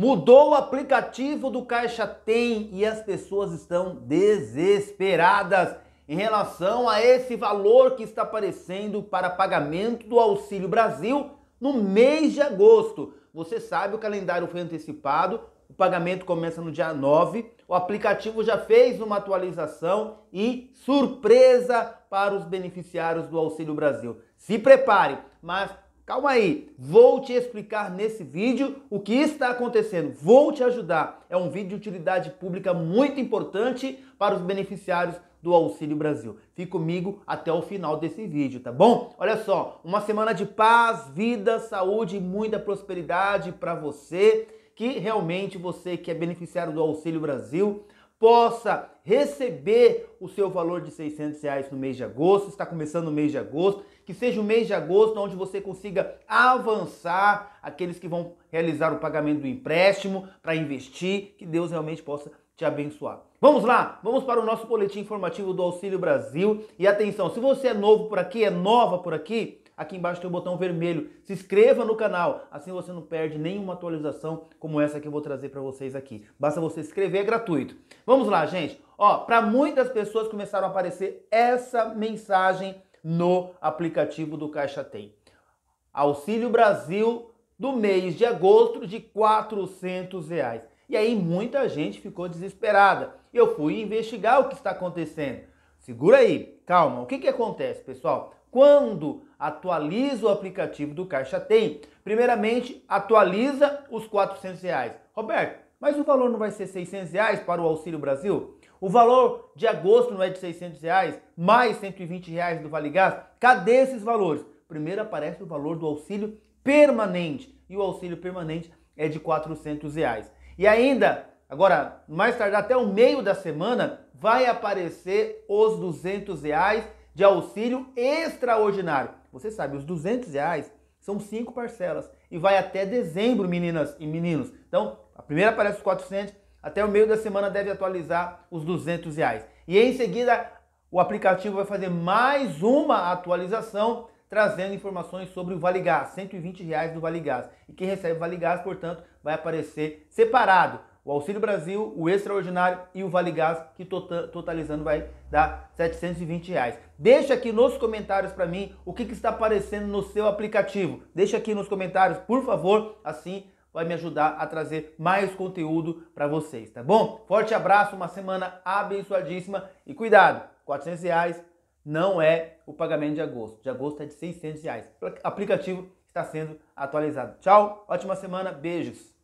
Mudou o aplicativo do Caixa Tem e as pessoas estão desesperadas em relação a esse valor que está aparecendo para pagamento do Auxílio Brasil no mês de agosto. Você sabe, o calendário foi antecipado, o pagamento começa no dia 9. O aplicativo já fez uma atualização e surpresa para os beneficiários do Auxílio Brasil. Se prepare, mas Calma aí, vou te explicar nesse vídeo o que está acontecendo, vou te ajudar. É um vídeo de utilidade pública muito importante para os beneficiários do Auxílio Brasil. Fique comigo até o final desse vídeo, tá bom? Olha só, uma semana de paz, vida, saúde e muita prosperidade para você, que realmente você que é beneficiário do Auxílio Brasil, possa receber o seu valor de 600 reais no mês de agosto, está começando o mês de agosto, que seja o mês de agosto onde você consiga avançar aqueles que vão realizar o pagamento do empréstimo para investir, que Deus realmente possa te abençoar. Vamos lá, vamos para o nosso boletim informativo do Auxílio Brasil. E atenção, se você é novo por aqui, é nova por aqui, Aqui embaixo tem o botão vermelho. Se inscreva no canal, assim você não perde nenhuma atualização como essa que eu vou trazer para vocês aqui. Basta você se inscrever, é gratuito. Vamos lá, gente. Ó, para muitas pessoas começaram a aparecer essa mensagem no aplicativo do Caixa Tem. Auxílio Brasil do mês de agosto de 400 reais. E aí muita gente ficou desesperada. Eu fui investigar o que está acontecendo. Segura aí, calma. O que, que acontece, pessoal? quando atualiza o aplicativo do Caixa Tem. Primeiramente, atualiza os 400 reais. Roberto, mas o valor não vai ser 600 reais para o Auxílio Brasil? O valor de agosto não é de R$ reais, mais R$ reais do Vale Gás? Cadê esses valores? Primeiro aparece o valor do auxílio permanente e o auxílio permanente é de 400 reais. E ainda, agora, mais tarde, até o meio da semana, vai aparecer os R$ reais de auxílio extraordinário. Você sabe, os 200 reais são cinco parcelas e vai até dezembro, meninas e meninos. Então, a primeira aparece os 400, até o meio da semana deve atualizar os 200 reais. E em seguida, o aplicativo vai fazer mais uma atualização trazendo informações sobre o Vale Gás, 120 reais do Vale Gás. E quem recebe Vale Gás, portanto, vai aparecer separado o Auxílio Brasil, o Extraordinário e o Vale Gás, que tota-, totalizando vai dar 720 reais. Deixa aqui nos comentários para mim o que, que, está aparecendo no seu aplicativo. Deixa aqui nos comentários, por favor, assim vai me ajudar a trazer mais conteúdo para vocês, tá bom? Forte abraço, uma semana abençoadíssima e cuidado, 400 reais não é o pagamento de agosto. De agosto é de 600 reais. O aplicativo está sendo atualizado. Tchau, ótima semana, beijos.